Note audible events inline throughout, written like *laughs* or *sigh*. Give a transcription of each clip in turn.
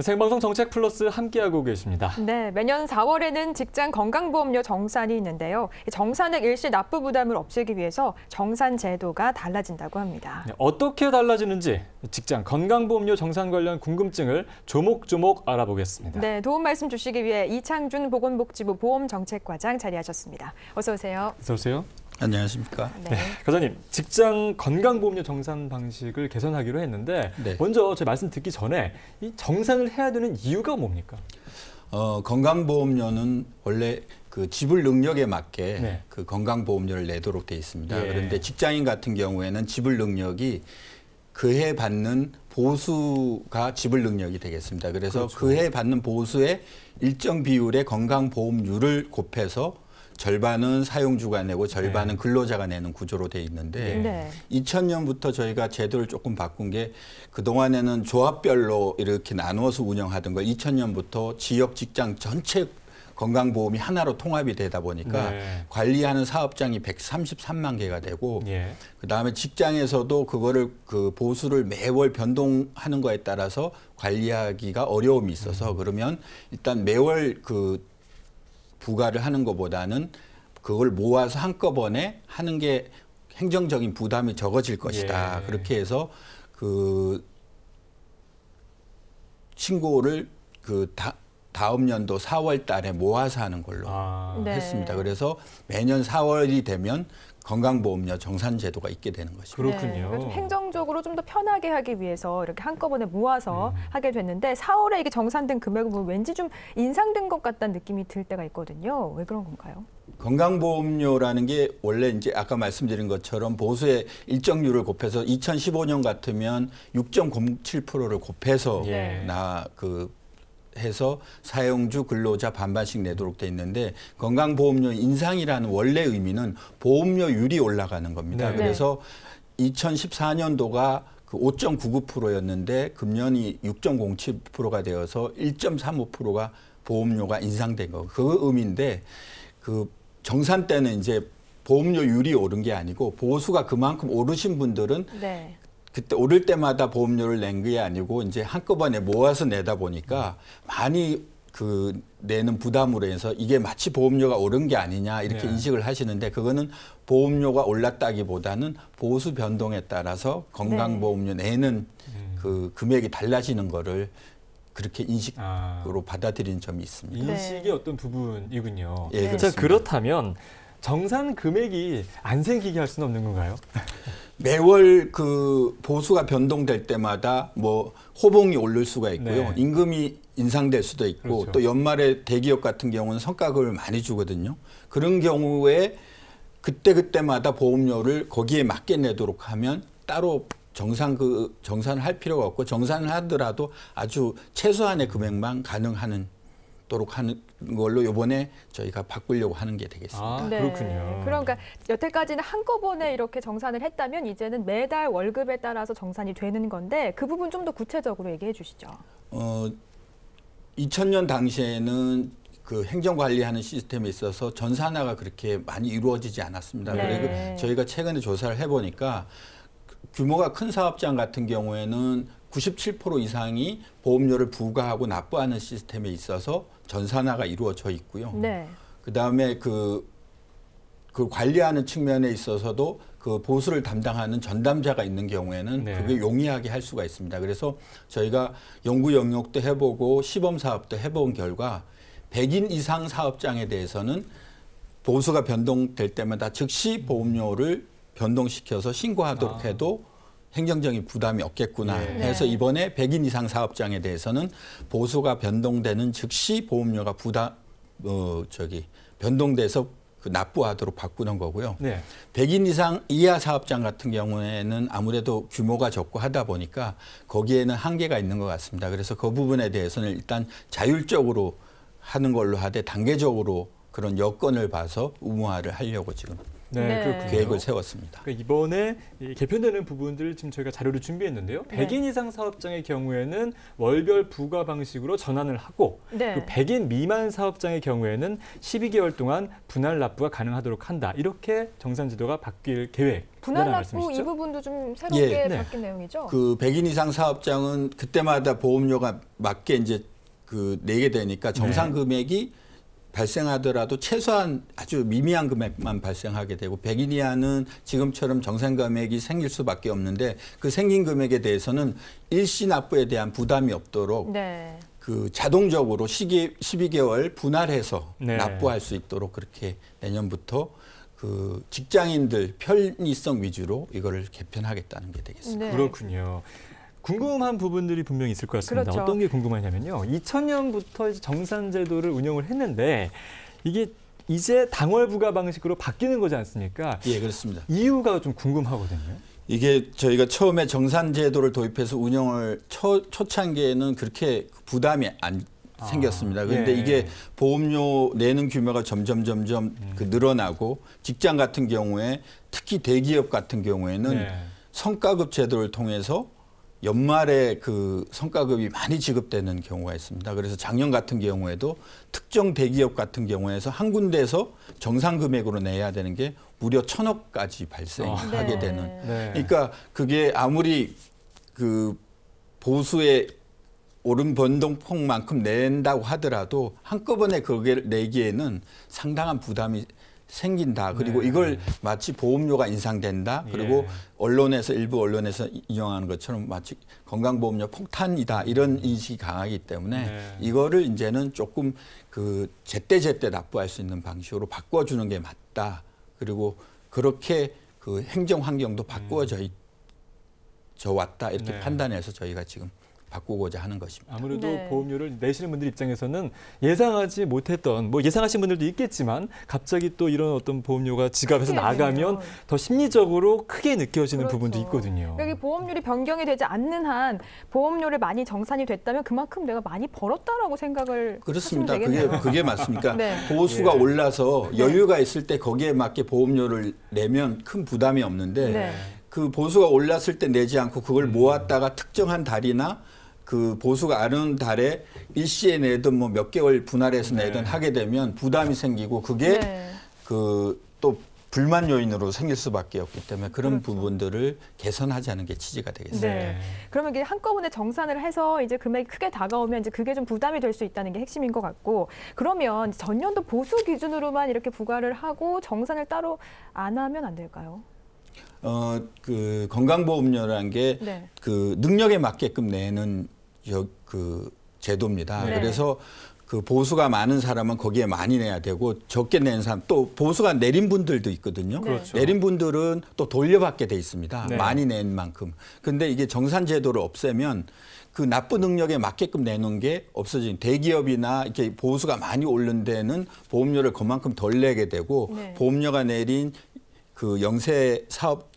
생방송 정책 플러스 함께하고 계십니다. 네, 매년 4월에는 직장 건강보험료 정산이 있는데요. 정산액 일시 납부 부담을 없애기 위해서 정산 제도가 달라진다고 합니다. 네, 어떻게 달라지는지 직장 건강보험료 정산 관련 궁금증을 조목조목 알아보겠습니다. 네, 도움 말씀 주시기 위해 이창준 보건복지부 보험정책과장 자리하셨습니다. 어서 오세요. 어서 오세요. 안녕하십니까. 네. 과장님, 네, 직장 건강보험료 정산 방식을 개선하기로 했는데 네. 먼저 제 말씀 듣기 전에 이 정산을 해야 되는 이유가 뭡니까? 어, 건강보험료는 원래 그 지불 능력에 맞게 네. 그 건강보험료를 내도록 돼 있습니다. 예. 그런데 직장인 같은 경우에는 지불 능력이 그해 받는 보수가 지불 능력이 되겠습니다. 그래서 그렇죠. 그해 받는 보수의 일정 비율의 건강보험료를 곱해서 절반은 사용주가 내고 절반은 네. 근로자가 내는 구조로 돼 있는데 네. 2000년부터 저희가 제도를 조금 바꾼 게 그동안에는 조합별로 이렇게 나누어서 운영하던 걸 2000년부터 지역 직장 전체 건강보험이 하나로 통합이 되다 보니까 네. 관리하는 사업장이 133만 개가 되고 예. 그다음에 직장에서도 그거를 그 보수를 매월 변동하는 거에 따라서 관리하기가 어려움이 있어서 음. 그러면 일단 매월 그 부과를 하는 것보다는 그걸 모아서 한꺼번에 하는 게 행정적인 부담이 적어질 것이다. 예. 그렇게 해서 그 신고를 그 다, 다음 연도 4월 달에 모아서 하는 걸로 아. 네. 했습니다. 그래서 매년 4월이 되면 건강보험료 정산 제도가 있게 되는 것이죠. 그렇군요. 네, 그 행정적으로 좀 더 편하게 하기 위해서 이렇게 한꺼번에 모아서 음. 하게 됐는데 4월에 이게 정산된 금액을 보 뭐 왠지 좀 인상된 것 같다는 느낌이 들 때가 있거든요. 왜 그런 건가요? 건강보험료라는 게 원래 이제 아까 말씀드린 것처럼 보수의 일정률을 곱해서 2015년 같으면 6.07%를 곱해서 예. 나그 해서 사용주 근로자 반반씩 내도록 돼 있는데 건강보험료 인상이라는 원래 의미는 보험료율이 올라가는 겁니다. 네. 그래서 2014년도가 그 5.99%였는데 금년이 6.07%가 되어서 1.35%가 보험료가 인상된 거. 그 의미인데 그 정산 때는 이제 보험료율이 오른 게 아니고 보수가 그만큼 오르신 분들은 네. 그때 오를 때마다 보험료를 낸 게 아니고 이제 한꺼번에 모아서 내다 보니까 많이 그 내는 부담으로 해서 이게 마치 보험료가 오른 게 아니냐 이렇게 네. 인식을 하시는데 그거는 보험료가 올랐다기보다는 보수 변동에 따라서 건강보험료 네. 내는 네. 그 금액이 달라지는 거를 그렇게 아. 인식으로 아. 받아들이는 점이 있습니다. 인식의 네. 어떤 부분이군요. 예, 자 네. 그렇다면 정산 금액이 안 생기게 할 수는 없는 건가요? 매월 그 보수가 변동될 때마다 뭐 호봉이 오를 수가 있고요. 네. 임금이 인상될 수도 있고 그렇죠. 또 연말에 대기업 같은 경우는 성과급을 많이 주거든요. 그런 경우에 그때그때마다 보험료를 거기에 맞게 내도록 하면 따로 정산 그 정산을 할 필요가 없고 정산을 하더라도 아주 최소한의 금액만 가능하는 없도록 하는 걸로 이번에 저희가 바꾸려고 하는 게 되겠습니다. 아, 네. 그렇군요. 그러니까 여태까지는 한꺼번에 이렇게 정산을 했다면 이제는 매달 월급에 따라서 정산이 되는 건데 그 부분 좀 더 구체적으로 얘기해 주시죠. 어, 2000년 당시에는 그 행정 관리하는 시스템에 있어서 전산화가 그렇게 많이 이루어지지 않았습니다. 네. 그리고 저희가 최근에 조사를 해보니까 규모가 큰 사업장 같은 경우에는 97% 이상이 보험료를 부과하고 납부하는 시스템에 있어서 전산화가 이루어져 있고요. 네. 그다음에 그, 그 관리하는 측면에 있어서도 그 보수를 담당하는 전담자가 있는 경우에는 네. 그게 용이하게 할 수가 있습니다. 그래서 저희가 연구 영역도 해보고 시범 사업도 해본 결과 100인 이상 사업장에 대해서는 보수가 변동될 때마다 즉시 보험료를 변동시켜서 신고하도록 아. 해도 행정적인 부담이 없겠구나 해서 예. 네. 이번에 100인 이상 사업장에 대해서는 보수가 변동되는 즉시 보험료가 부담 어 저기 변동돼서 그 납부하도록 바꾸는 거고요. 네. 100인 이상 이하 사업장 같은 경우에는 아무래도 규모가 적고 하다 보니까 거기에는 한계가 있는 것 같습니다. 그래서 그 부분에 대해서는 일단 자율적으로 하는 걸로 하되 단계적으로 그런 여건을 봐서 의무화를 하려고 지금 네, 그 계획을 세웠습니다. 그러니까 이번에 개편되는 부분들 지금 저희가 자료를 준비했는데요. 100인 이상 사업장의 경우에는 월별 부과 방식으로 전환을 하고 네. 100인 그 미만 사업장의 경우에는 12개월 동안 분할 납부가 가능하도록 한다. 이렇게 정산 지도가 바뀔 계획. 분할 납부 이 부분도 좀 새롭게 예. 네. 바뀐 네. 내용이죠. 그 100인 이상 사업장은 그때마다 보험료가 맞게 이제 그 내게 되니까 정산 금액이 발생하더라도 최소한 아주 미미한 금액만 발생하게 되고 백인 이하는 지금처럼 정산 금액이 생길 수밖에 없는데 그 생긴 금액에 대해서는 일시 납부에 대한 부담이 없도록 네. 그 자동적으로 시기 12개월 분할해서 네. 납부할 수 있도록 그렇게 내년부터 그 직장인들 편의성 위주로 이거를 개편하겠다는 게 되겠습니다. 네. 그렇군요. 궁금한 부분들이 분명히 있을 것 같습니다. 그렇죠. 어떤 게 궁금하냐면요. 2000년부터 정산 제도를 운영을 했는데 이게 이제 당월 부과 방식으로 바뀌는 거지 않습니까? 예, 그렇습니다. 이유가 좀 궁금하거든요. 이게 저희가 처음에 정산 제도를 도입해서 운영을 초, 초창기에는 그렇게 부담이 안 아, 생겼습니다. 그런데 아, 예. 이게 보험료 내는 규모가 점점 점점 음. 그 늘어나고 직장 같은 경우에 특히 대기업 같은 경우에는 예. 성과급 제도를 통해서 연말에 그 성과급이 많이 지급되는 경우가 있습니다. 그래서 작년 같은 경우에도 특정 대기업 같은 경우에서 한 군데에서 정상 금액으로 내야 되는 게 무려 천억까지 발생하게 아, 네. 되는. 네. 그러니까 그게 아무리 그 보수의 오른 변동폭만큼 낸다고 하더라도 한꺼번에 그게 내기에는 상당한 부담이 생긴다. 그리고 네. 이걸 마치 보험료가 인상된다. 예. 그리고 예. 언론에서 일부 언론에서 이용하는 것처럼 마치 건강보험료 폭탄이다. 이런 음. 인식이 강하기 때문에 네. 이거를 이제는 조금 그 제때제때 납부할 수 있는 방식으로 바꿔 주는 게 맞다. 그리고 그렇게 그 행정 환경도 바꾸어져 음. 왔다 이렇게 네. 판단해서 저희가 지금 바꾸고자 하는 것입니다. 아무래도 네. 보험료를 내시는 분들 입장에서는 예상하지 못했던 뭐 예상하신 분들도 있겠지만 갑자기 또 이런 어떤 보험료가 지갑에서 나가면 되죠. 더 심리적으로 크게 느껴지는 그렇죠. 부분도 있거든요. 여기 그러니까 보험료이 변경이 되지 않는 한 보험료를 많이 정산이 됐다면 그만큼 내가 많이 벌었다라고 생각을 그렇습니다. 그게 그게 맞습니까? *laughs* 네. 보수가 예. 올라서 네. 여유가 있을 때 거기에 맞게 보험료를 내면 큰 부담이 없는데 네. 그 보수가 올랐을 때 내지 않고 그걸 음. 모았다가 특정한 달이나 그 보수가 아는 달에 일시에 내든 뭐 몇 개월 분할해서 네. 내든 네. 하게 되면 부담이 생기고 그게 네. 그또 불만 요인으로 생길 수밖에 없기 때문에 그런 그렇죠. 부분들을 개선하지 않은 게 취지가 되겠습니다. 네. 네. 그러면 이게 한꺼번에 정산을 해서 이제 금액이 크게 다가오면 이제 그게 좀 부담이 될 수 있다는 게 핵심인 것 같고 그러면 전년도 보수 기준으로만 이렇게 부과를 하고 정산을 따로 안 하면 안 될까요? 어, 그 건강보험료라는 게그 네. 그 능력에 맞게끔 내는 그 제도입니다. 네. 그래서 그 보수가 많은 사람은 거기에 많이 내야 되고 적게 낸 사람 또 보수가 내린 분들도 있거든요. 네. 그렇죠. 내린 분들은 또 돌려받게 돼 있습니다. 네. 많이 낸 만큼. 근데 이게 정산 제도를 없애면 그 납부 능력에 맞게끔 내는 게 없어진 대기업이나 이렇게 보수가 많이 오른 데는 보험료를 그만큼 덜 내게 되고 네. 보험료가 내린 그 영세 사업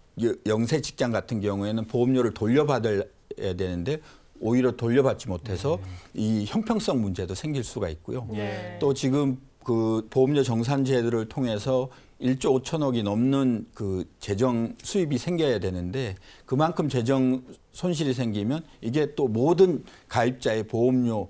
영세 직장 같은 경우에는 보험료를 돌려받을 해야 되는데 오히려 돌려받지 못해서 네. 이 형평성 문제도 생길 수가 있고요. 네. 또 지금 그 보험료 정산제도를 통해서 1조 5천억이 넘는 그 재정 수입이 생겨야 되는데 그만큼 재정 손실이 생기면 이게 또 모든 가입자의 보험료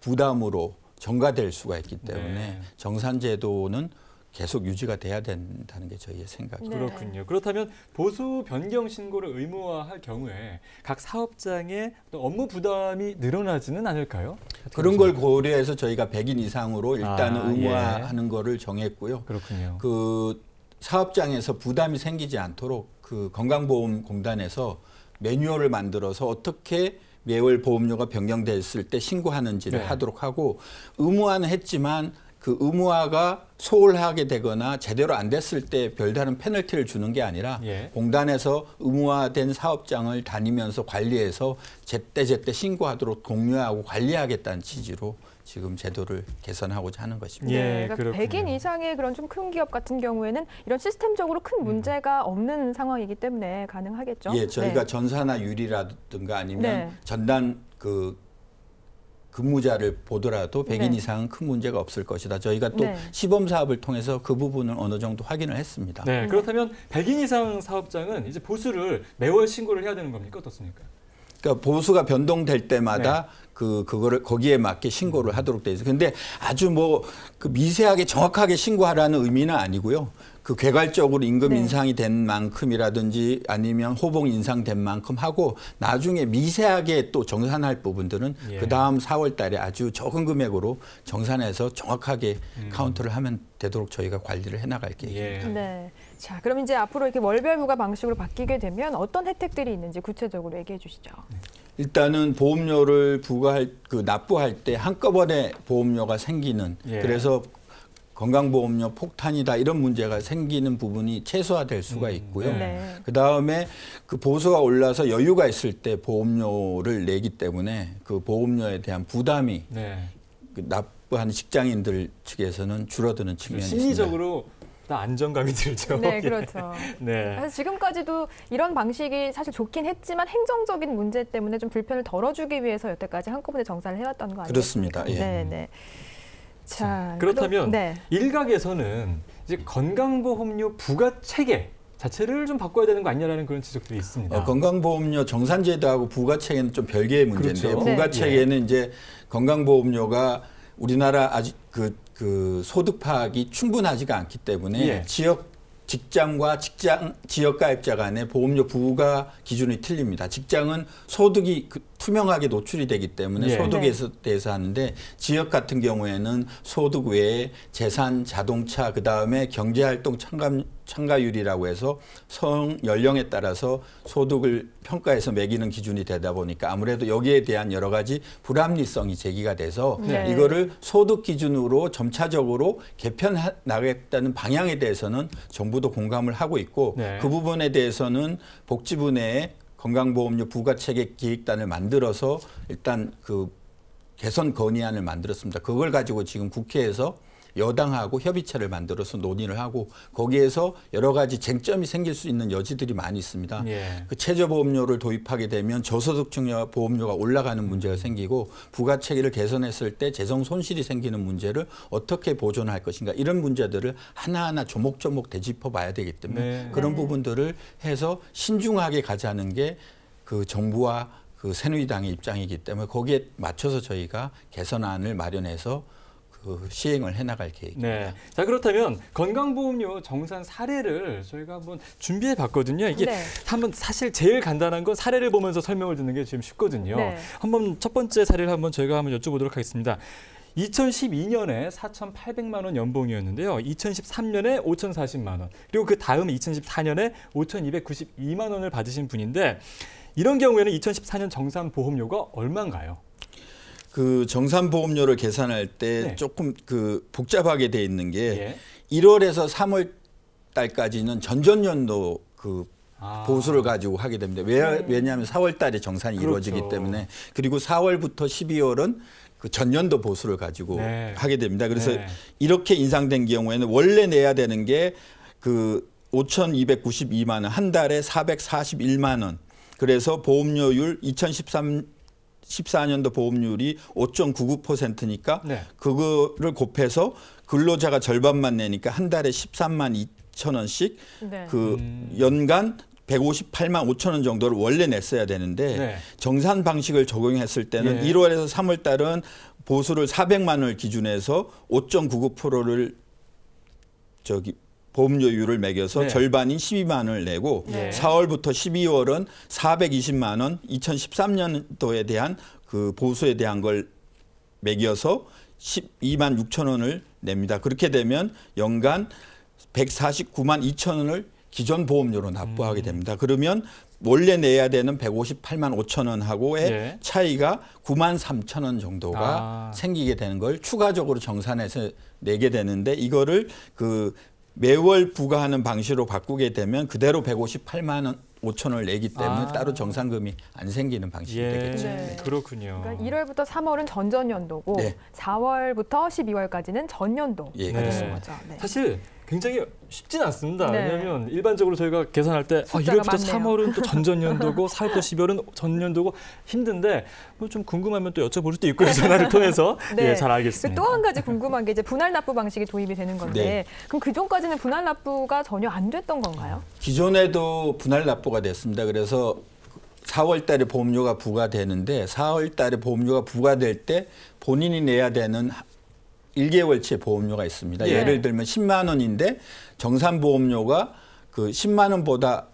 부담으로 전가될 수가 있기 때문에 네. 정산제도는 계속 유지가 돼야 된다는 게 저희의 생각입니다. 네. 그렇군요. 그렇다면 보수 변경 신고를 의무화할 경우에 각 사업장의 업무 부담이 늘어나지는 않을까요? 그런 걸 고려해서 저희가 100인 이상으로 일단 아, 예. 의무화하는 예. 거를 정했고요. 그렇군요. 그 사업장에서 부담이 생기지 않도록 그 건강보험공단에서 매뉴얼을 만들어서 어떻게 매월 보험료가 변경됐을 때 신고하는지를 네. 하도록 하고 의무화는 했지만 그 의무화가 소홀하게 되거나 제대로 안 됐을 때 별다른 페널티를 주는 게 아니라 예. 공단에서 의무화된 사업장을 다니면서 관리해서 제때제때 신고하도록 독려하고 관리하겠다는 취지로 지금 제도를 개선하고자 하는 것입니다. 예, 네, 그러니까 100인 이상의 그런 좀 큰 기업 같은 경우에는 이런 시스템적으로 큰 음. 문제가 없는 상황이기 때문에 가능하겠죠. 예, 저희가 네. 전사나 유리라든가 아니면 네. 전단 그 근무자를 보더라도 100인 네. 이상은 큰 문제가 없을 것이다. 저희가 또 네. 시범 사업을 통해서 그 부분을 어느 정도 확인을 했습니다. 네, 그렇다면 100인 이상 사업장은 이제 보수를 매월 신고를 해야 되는 겁니까? 어떻습니까? 그러니까 보수가 변동될 때마다 네. 그 그거를 거기에 맞게 신고를 하도록 돼 있어요. 근데 아주 뭐 그 미세하게 정확하게 신고하라는 의미는 아니고요. 그괴괄적으로 임금 네. 인상이 된 만큼이라든지 아니면 호봉 인상된 만큼 하고 나중에 미세하게 또 정산할 부분들은 예. 그 다음 4월 달에 아주 적은 금액으로 정산해서 정확하게 음. 카운트를 하면 되도록 저희가 관리를 해나갈 계획입니다. 예. 네. 자, 그럼 이제 앞으로 이렇게 월별 부과 방식으로 바뀌게 되면 어떤 혜택들이 있는지 구체적으로 얘기해 주시죠. 네. 일단은 보험료를 부과할 그 납부할 때 한꺼번에 보험료가 생기는 예. 그래서 건강보험료 폭탄이다 이런 문제가 생기는 부분이 최소화될 수가 음. 있고요. 네. 그 다음에 그 보수가 올라서 여유가 있을 때 보험료를 내기 때문에 그 보험료에 대한 부담이 네. 그납부한 직장인들 측에서는 줄어드는 측면이 심리적으로 있습니다. 다 안정감이 들죠. 네, *laughs* 예. 그렇죠. 네. 그래서 지금까지도 이런 방식이 사실 좋긴 했지만 행정적인 문제 때문에 좀 불편을 덜어주기 위해서 여태까지 한꺼번에 정산을 해왔던 거 아니에요? 그렇습니다. 예. 네, 네. 그렇죠. 자, 그렇다면 그럼, 네. 일각에서는 이제 건강보험료 부과 체계 자체를 좀 바꿔야 되는 거 아니냐라는 그런 지적들이 있습니다. 어, 건강보험료 정산제도하고 부가체계는 좀 별개의 그렇죠. 문제인데요. 그렇죠. 부가체계는 네. 예. 이제 건강보험료가 우리나라 아직 그, 그 소득 파악이 충분하지가 않기 때문에 예. 지역 직장과 직장 지역 가입자 간의 보험료 부과 기준이 틀립니다. 직장은 소득이 그, 투명하게 노출이 되기 때문에 예. 소득에 네. 대해서 하는데 지역 같은 경우에는 소득 외에 재산, 자동차, 그다음에 경제활동 참감, 참가율이라고 해서 성 연령에 따라서 소득을 평가해서 매기는 기준이 되다 보니까 아무래도 여기에 대한 여러 가지 불합리성이 제기가 돼서 네. 이거를 소득 기준으로 점차적으로 개편 하겠다는 방향에 대해서는 정부도 공감을 하고 있고 네. 그 부분에 대해서는 복지부 내에 건강보험료 부가체계 기획단을 만들어서 일단 그 개선 건의안을 만들었습니다. 그걸 가지고 지금 국회에서 여당하고 협의체를 만들어서 논의를 하고 거기에서 여러 가지 쟁점이 생길 수 있는 여지들이 많이 있습니다. 예. 그 최저보험료를 도입하게 되면 저소득층 보험료가 올라가는 문제가 음. 생기고 부가 체계를 개선했을 때 재정 손실이 생기는 문제를 어떻게 보존할 것인가 이런 문제들을 하나하나 조목조목 되짚어 봐야 되기 때문에 네. 그런 네. 부분들을 해서 신중하게 가자는 게 그 정부와 그 새누리당의 입장이기 때문에 거기에 맞춰서 저희가 개선안을 마련해서 그 시행을 해나갈 계획입니다. 네. 자 그렇다면 건강보험료 정산 사례를 저희가 한번 준비해 봤거든요. 이게 네. 한번 사실 제일 간단한 건 사례를 보면서 설명을 듣는 게 지금 쉽거든요. 네. 한번 첫 번째 사례를 한번 저희가 한번 여쭤보도록 하겠습니다. 2012년에 4,800만 원 연봉이었는데요. 2013년에 5,040만 원, 그리고 그 다음 2014년에 5,292만 원을 받으신 분인데 이런 경우에는 2014년 정산 보험료가 얼마인가요? 그 정산보험료를 계산할 때 네. 조금 그 복잡하게 돼 있는 게 예. 1월에서 3월 달까지는 전전년도 그 아. 보수를 가지고 하게 됩니다. 왜, 네. 왜냐하면 4월 달에 정산이 그렇죠. 이루어지기 때문에 그리고 4월부터 12월은 그 전년도 보수를 가지고 네. 하게 됩니다. 그래서 네. 이렇게 인상된 경우에는 원래 내야 되는 게 그 5,292만 원, 한 달에 441만 원. 그래서 보험료율 2013 2014년도 보험률이 5.99%니까 네. 그거를 곱해서 근로자가 절반만 내니까 한 달에 13만 2천 원씩 네. 그 음. 연간 158만 5천 원 정도를 원래 냈어야 되는데 네. 정산 방식을 적용했을 때는 예. 1월에서 3월 달은 보수를 400만 원을 기준해서 5.99%를 저기 보험료율을 매겨서 네. 절반인 12만 원을 내고 네. 4월부터 12월은 420만 원 2013년도에 대한 그 보수에 대한 걸 매겨서 12만 6천 원을 냅니다. 그렇게 되면 연간 149만 2천 원을 기존 보험료로 납부하게 음. 됩니다. 그러면 원래 내야 되는 158만 5천 원하고의 네. 차이가 9만 3천 원 정도가 아. 생기게 되는 걸 추가적으로 정산해서 내게 되는데 이거를 그 매월 부과하는 방식으로 바꾸게 되면 그대로 158만 원 5천 원을 내기 때문에 아. 따로 정산금이 안 생기는 방식이 예, 되겠죠. 네. 네. 그렇군요. 그러니까 1월부터 3월은 전전년도고 네. 4월부터 12월까지는 전년도. 예, 네. 그렇습니다. 그렇죠. 네. 사실 굉장히 쉽진 않습니다. 네. 왜냐하면 일반적으로 저희가 계산할 때 아, 1월부터 많네요. 3월은 또 전전년도고 *laughs* 4월부터 10월은 전년도고 힘든데 뭐 좀 궁금하면 또 여쭤볼 수도 있고요. 전화를 통해서 네. 예, 그 잘 알겠습니다. 또 한 가지 궁금한 게 이제 분할 납부 방식이 도입이 되는 건데 네. 그럼 그 전까지는 분할 납부가 전혀 안 됐던 건가요? 기존에도 분할 납부가 됐습니다. 그래서 4월 달에 보험료가 부과되는데 4월 달에 보험료가 부과될 때 본인이 내야 되는 1개월치 의 보험료가 있습니다. 예. 를 들면 10만 원인데 정산 보험료가 그 10만 원보다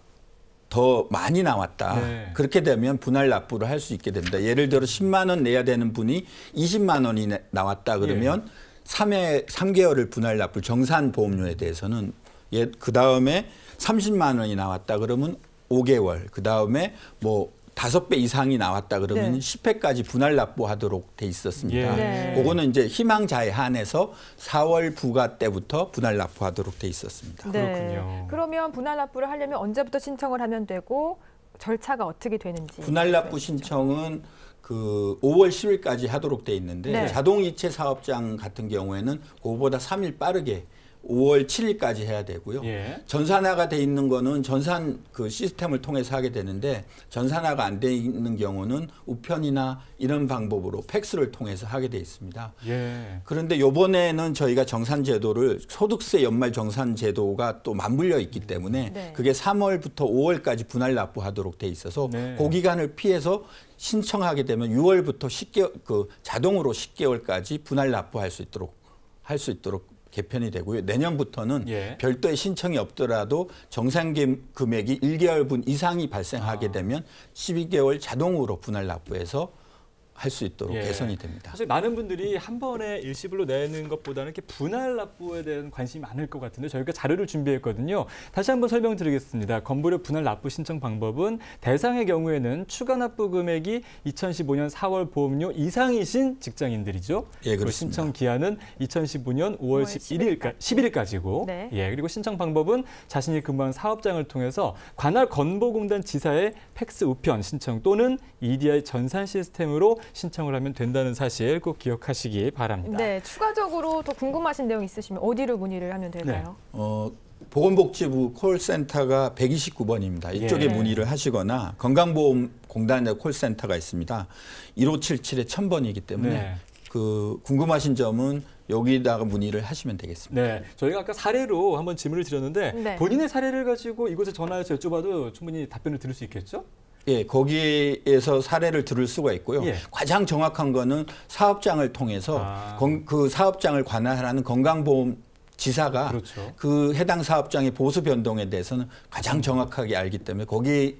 더 많이 나왔다. 네. 그렇게 되면 분할 납부를 할 수 있게 됩니다. 예를 들어 10만 원 내야 되는 분이 20만 원이 나왔다 그러면 예. 3회 3개월을 분할 납부 정산 보험료에 대해서는 예, 그다음에 30만 원이 나왔다 그러면 5개월. 그다음에 뭐 다섯 배 이상이 나왔다 그러면 네. 10회까지 분할 납부하도록 돼 있었습니다. 예. 네. 그거는 이제 희망자에 한해서 4월 부가 때부터 분할 납부하도록 돼 있었습니다. 네. 그렇군요. 그러면 분할 납부를 하려면 언제부터 신청을 하면 되고 절차가 어떻게 되는지 분할 납부 신청은 그 5월 10일까지 하도록 돼 있는데 네. 자동이체 사업장 같은 경우에는 그보다 거 3일 빠르게 5월 7일까지 해야 되고요. 예. 전산화가 돼 있는 거는 전산 그 시스템을 통해서 하게 되는데 전산화가 안 돼 있는 경우는 우편이나 이런 방법으로 팩스를 통해서 하게 돼 있습니다. 예. 그런데 요번에는 저희가 정산 제도를 소득세 연말 정산 제도가 또 맞물려 있기 때문에 네. 그게 3월부터 5월까지 분할 납부하도록 돼 있어서 네. 그 기간을 피해서 신청하게 되면 6월부터 10개월 그 자동으로 10개월까지 분할 납부할 수 있도록 할 수 있도록 개편이 되고요. 내년부터는 예. 별도의 신청이 없더라도 정상 금액이 1개월분 이상이 발생하게 아. 되면 12개월 자동으로 분할 납부해서 할수 있도록 예. 개선이 됩니다. 사실 많은 분들이 한 번에 일시불로 내는 것보다는 이렇게 분할 납부에 대한 관심이 많을 것 같은데 저희가 자료를 준비했거든요. 다시 한 번 설명드리겠습니다. 건보료 분할 납부 신청 방법은 대상의 경우에는 추가 납부 금액이 2015년 4월 보험료 이상이신 직장인들이죠. 예, 그렇습니다. 신청 기한은 2015년 5월, 11일까, 11일까지고 네. 예, 그리고 신청 방법은 자신이 근무한 사업장을 통해서 관할 건보공단 지사의 팩스 우편 신청 또는 EDI 전산 시스템으로 신청을 하면 된다는 사실 꼭 기억하시기 바랍니다. 네, 추가적으로 더 궁금하신 내용 있으시면 어디로 문의를 하면 네. 될까요? 네. 어, 보건복지부 콜센터가 129번입니다. 예. 이쪽에 예. 문의를 하시거나 건강보험공단의 콜센터가 있습니다. 1577에 1000번이기 때문에 네. 그 궁금하신 점은 여기다가 문의를 하시면 되겠습니다. 네, 저희가 아까 사례로 한번 질문을 드렸는데 네. 본인의 사례를 가지고 이곳에 전화해서 여쭤봐도 충분히 답변을 들을 수 있겠죠? 예, 거기에서 사례를 들을 수가 있고요. 예. 가장 정확한 거는 사업장을 통해서 아. 건, 그 사업장을 관할하는 건강보험 지사가 그렇죠. 그 해당 사업장의 보수 변동에 대해서는 가장 정확하게 알기 때문에 거기에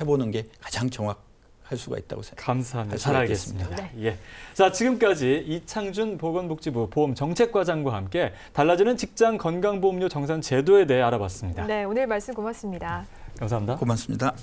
해보는 게 가장 정확. 할 수가 있다고 생각합니다. 감사합니다. 잘 알겠습니다. 네. 예. 자, 지금까지 이창준 보건복지부 보험정책과장과 함께 달라지는 직장 건강보험료 정산 제도에 대해 알아봤습니다. 네, 오늘 말씀 고맙습니다. 감사합니다. 고맙습니다.